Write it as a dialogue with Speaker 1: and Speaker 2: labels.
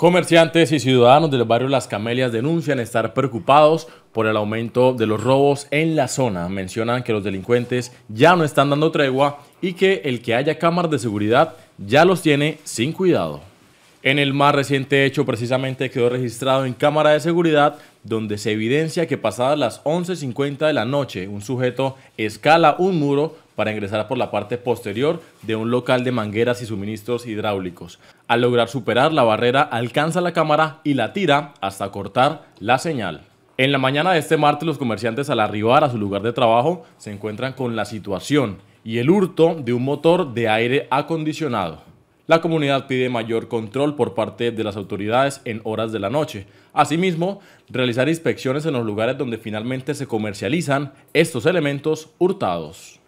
Speaker 1: Comerciantes y ciudadanos del barrio Las Camelias denuncian estar preocupados por el aumento de los robos en la zona. Mencionan que los delincuentes ya no están dando tregua y que el que haya cámaras de seguridad ya los tiene sin cuidado. En el más reciente hecho precisamente quedó registrado en cámara de seguridad donde se evidencia que pasadas las 11.50 de la noche un sujeto escala un muro para ingresar por la parte posterior de un local de mangueras y suministros hidráulicos. Al lograr superar la barrera, alcanza la cámara y la tira hasta cortar la señal. En la mañana de este martes, los comerciantes al arribar a su lugar de trabajo se encuentran con la situación y el hurto de un motor de aire acondicionado. La comunidad pide mayor control por parte de las autoridades en horas de la noche. Asimismo, realizar inspecciones en los lugares donde finalmente se comercializan estos elementos hurtados.